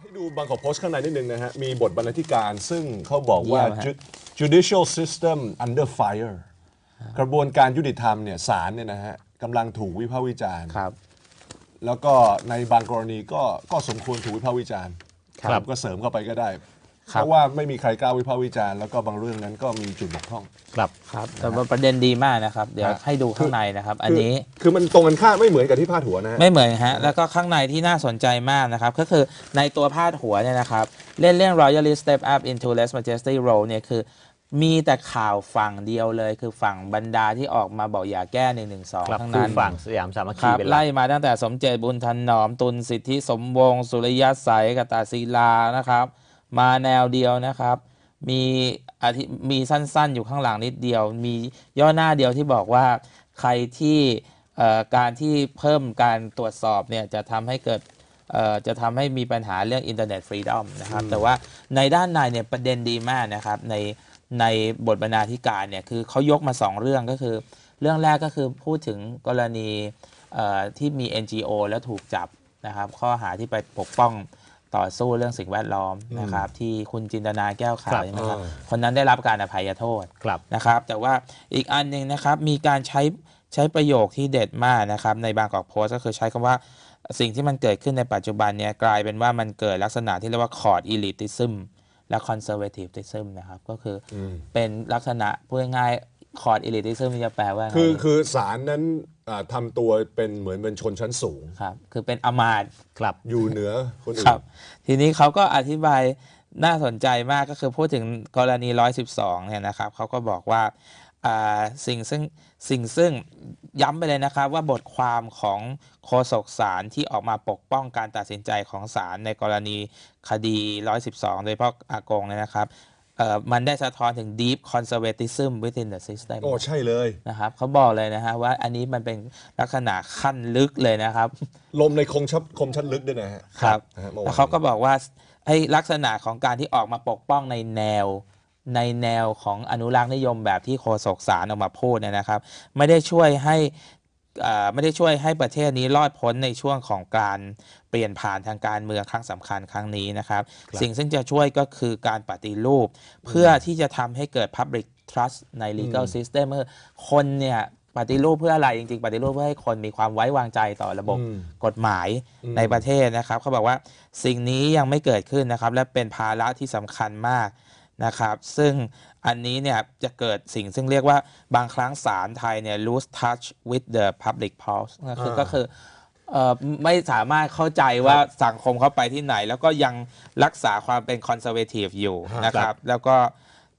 ให้ดูบางขอโพสต์ข้างในนิดนึงนะฮะ มีบทบรรณาธิการซึ่งเขาบอกว่า Ju- judicial system under fire กระบวนการยุติธรรมเนี่ยศาลเนี่ยนะฮะกำลังถูกวิพากษ์วิจารณ์ครับแล้วก็ในบางกรณีก็ก็สมควรถูกวิพากษ์วิจารณ์ครับก็เสริมเข้าไปก็ได้เพราะว่าไม่มีใครกล้าวิพากษ์วิจารณ์แล้วก็บางเรื่องนั้นก็มีจุดบกพร่อง ครับครับ แต่ว่าประเด็นดีมากนะครับ เดี๋ยวให้ดูข้างในนะครับ อันนี้ คือมันตรงกันข้ามไม่เหมือนกับที่พาดหัวนะ ไม่เหมือนฮะ แล้วก็ข้างในที่น่าสนใจมากนะครับก็คือในตัวพาดหัวเนี่ยนะครับเล่นเรื่อง royally step up into less majesty role เนี่ยคือมีแต่ข่าวฝั่งเดียวเลย คือฝั่งบรรดาที่ออกมาบอกอย่าแก้1นึ่่งหนึงสองทั้งนั้น ฝั่งสยามสามัคคีไปเลยไล่มาตั้งแต่สมเจตบุญันนอม ตุลสิทธิสมวงศสุริยะใสกตาศิลานะครับมาแนวเดียวนะครับ มีมีสั้น ๆ อยู่ข้างหลังนิดเดียว มีย่อหน้าเดียวที่บอกว่าใครที่การที่เพิ่มการตรวจสอบเนี่ยจะทำให้เกิดจะทำให้มีปัญหาเรื่องอินเทอร์เน็ตฟรีดอมนะครับ แต่ว่าในด้านในเนี่ยประเด็นดีมากนะครับ ในในบทบรรณาธิการเนี่ย คือเขายกมา 2 เรื่องก็คือ เรื่องแรกก็คือพูดถึงกรณีที่มี NGO แล้วถูกจับนะครับ ข้อหาที่ไปปกป้องต่อสู้เรื่องสิ่งแวดล้อมนะครับ ที่คุณจินตนาแก้วขาวใช่ไหมครับ คนนั้นได้รับการอภัยโทษนะครับ แต่ว่าอีกอันหนึ่งนะครับมีการใช้ใช้ประโยคที่เด็ดมากนะครับ ในบางกอกโพสก็คือใช้คำว่าสิ่งที่มันเกิดขึ้นในปัจจุบันเนี่ยกลายเป็นว่ามันเกิดลักษณะที่เรียกว่าคอร์ดอิลิติซึมและคอนเซอร์เวทีฟติซึมนะครับ ก็คือเป็นลักษณะพูดง่ายคอร์ดอิลิติซึมจะแปลว่า คือคือสารนั้นทำทำตัวเป็นเหมือนเป็นชนชั้นสูง ครับ คือเป็นอมาตย์ครับ อยู่เหนือคนอื่ครันบทีนี้เขาก็อธิบายน่าสนใจมากก็คือพูดถึงกรณีร้อยสิบสองเนี่ยนะครับ เขาก็บอกว่าสิ่งซึ่งสิ่งซึ่งย้ำไปเลยนะครับ ว่าบทความของโฆษกศาลที่ออกมาปกป้องการตัดสินใจของศาลในกรณีคดีร้อยสิบสองโดยพ่ออากงเนี่ยนะครับมันได้สะท้อนถึง deep conservatism within the system โอ้ ใช่เลยนะครับเขาบอกเลยนะฮะว่าอันนี้มันเป็นลักษณะขั้นลึกเลยนะครับ ลมในคงชับคมชั้นลึกด้วยนะฮะครับแล้วเขาก็บอกว่าไอ้ลักษณะของการที่ออกมาปกป้องในแนวในแนวของอนุรักษ์นิยมแบบที่โคศกสารออกมาพูดเนี่ยนะครับ ไม่ได้ช่วยให้ไม่ได้ช่วยให้ประเทศนี้รอดพ้นในช่วงของการเปลี่ยนผ่านทางการเมืองครั้งสำคัญครั้งนี้นะครับรบสิ่งซึ่งจะช่วยก็คือการปฏิรูปเพื่อที่จะทำให้เกิด Public Trust ใน Legal System เมื่อคนเนี่ยปฏิรูปเพื่ออะไรจริงๆ ปฏิรูปเพื่อให้คนมีความไว้วางใจต่อระบบกฎหมายในประเทศนะครับ เขาบอกว่าสิ่งนี้ยังไม่เกิดขึ้นนะครับ และเป็นภาระที่สำคัญมากนะครับ ซึ่งอันนี้เนี่ยจะเกิดสิ่งซึ่งเรียกว่าบางครั้งสารไทยเนี่ย lose touch with the public pulse ก็คือก็คือไม่สามารถเข้าใจว่าสังคมเขาไปที่ไหน แล้วก็ยังรักษาความเป็นคอนเซอร์เวทีฟอยู่นะครับ แล้วก็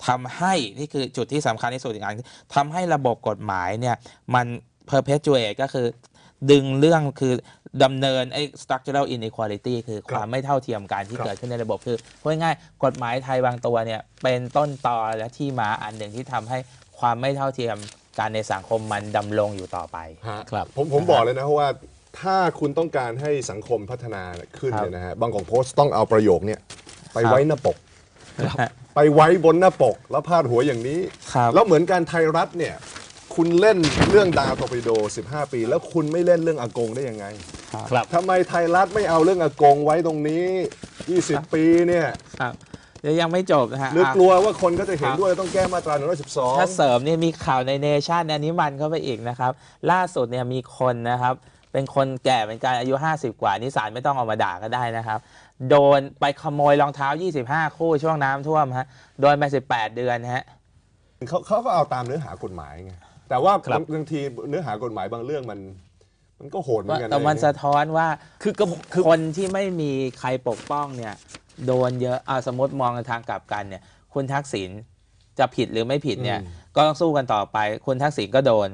ทำให้นี่คือจุดที่สำคัญที่สุดอีกอย่างทำให้ระบบกฎหมายเนี่ยมัน perpetuate ก็คือดึงเรื่องคือดำเนินไอ้ structural inequality คือความไม่เท่าเทียมการที่เกิดขึ้นในระบบคือพูดง่ายกฎหมายไทยบางตัวเนี่ยเป็นต้นตอและที่มาอันหนึ่งที่ทำให้ความไม่เท่าเทียมการในสังคมมันดำรงอยู่ต่อไปครับผมผมบอกเลยนะ เพราะว่าถ้าคุณต้องการให้สังคมพัฒนาขึ้นเนี่ยนะฮะบางของโพสต์ ต้องเอาประโยคเนี่ยไปไว้หน้าปก ไปไว้บนหน้าปกแล้วพาดหัวอย่างนี้แล้วเหมือนการไทยรัฐเนี่ยคุณเล่นเรื่องดาวตอปิโด15 ปี แล้วคุณไม่เล่นเรื่องอากงได้ยังไงครับทำไมไทยรัฐไม่เอาเรื่องอากงไว้ตรงนี้ 20 ปีเนี่ย ครับ ยังไม่จบนะฮะหรือกลัวว่าคนก็จะเห็นด้วยต้องแก้มาตรา 112 ถ้าเสริมเนี่ยมีข่าวในเนชั่นอันนี้มันเข้าไปอีกนะครับ ล่าสุดเนี่ยมีคนนะครับ เป็นคนแก่เหมือนกันอายุ 50 กว่านี่สานไม่ต้องออกมาด่าก็ได้นะครับ โดนไปขโมยรองเท้า 25 คู่ช่วงน้ำท่วมฮะโดนไป18 เดือนฮะเขาเขาก็เอาตามเนื้อหากฎหมายไงแต่ว่าบางทีเนื้อหากฎหมายบางเรื่องมันมันก็โหดเหมือนกันแต่มันสะท้อนว่าคือคนที่ไม่มีใครปกป้องเนี่ย โดนเยอะ เอาสมมติมองในทางกลับกันเนี่ย คุณทักษิณจะผิดหรือไม่ผิดเนี่ย ก็ต้องสู้กันต่อไป คุณทักษิณก็โดน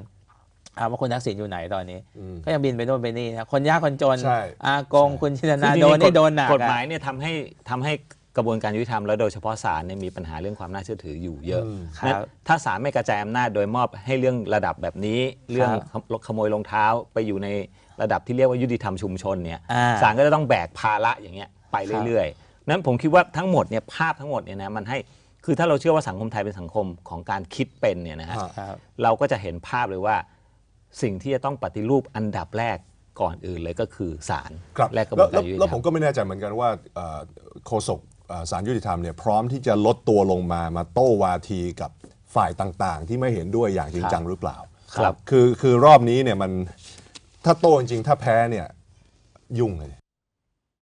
ถามว่าคุณทักษิณอยู่ไหนตอนนี้ ก็ยังบินไปโน่นไปนี่นะคนยากคนจน อากง คุณชินนาโดนนี่โดนหนักกฎหมายเนี่ยทำให้ทำให้กระบวนการยุติธรรม แล้วโดยเฉพาะศาลเนี่ยมีปัญหาเรื่องความน่าเชื่อถืออยู่เยอะนะถ้าศาลไม่กระจายอำนาจโดยมอบให้เรื่องระดับแบบนี้เรื่องขโมยรองเท้าไปอยู่ในระดับที่เรียกว่ายุติธรรมชุมชนเนี่ยศาลก็จะต้องแบกภาระอย่างเงี้ยไปเรื่อยๆ นั้นผมคิดว่าทั้งหมดเนี่ยภาพทั้งหมดเนี่ยนะมันให้คือถ้าเราเชื่อว่าสังคมไทยเป็นสังคมของการคิดเป็นเนี่ยนะฮะเราก็จะเห็นภาพเลยว่าสิ่งที่จะต้องปฏิรูปอันดับแรกก่อนอื่นเลยก็คือศาลและกระบวนการยุติธรรมแล้วผมก็ไม่แน่ใจเหมือนกันว่าโฆษกสารยุติธรรมเนี่ยพร้อมที่จะลดตัวลงมามาโต้วาทีกับฝ่ายต่างๆ ที่ไม่เห็นด้วยอย่างจริงจังหรือเปล่า ครับ คือคือรอบนี้เนี่ยมันถ้าโต้จริงถ้าแพ้เนี่ยยุ่งเลย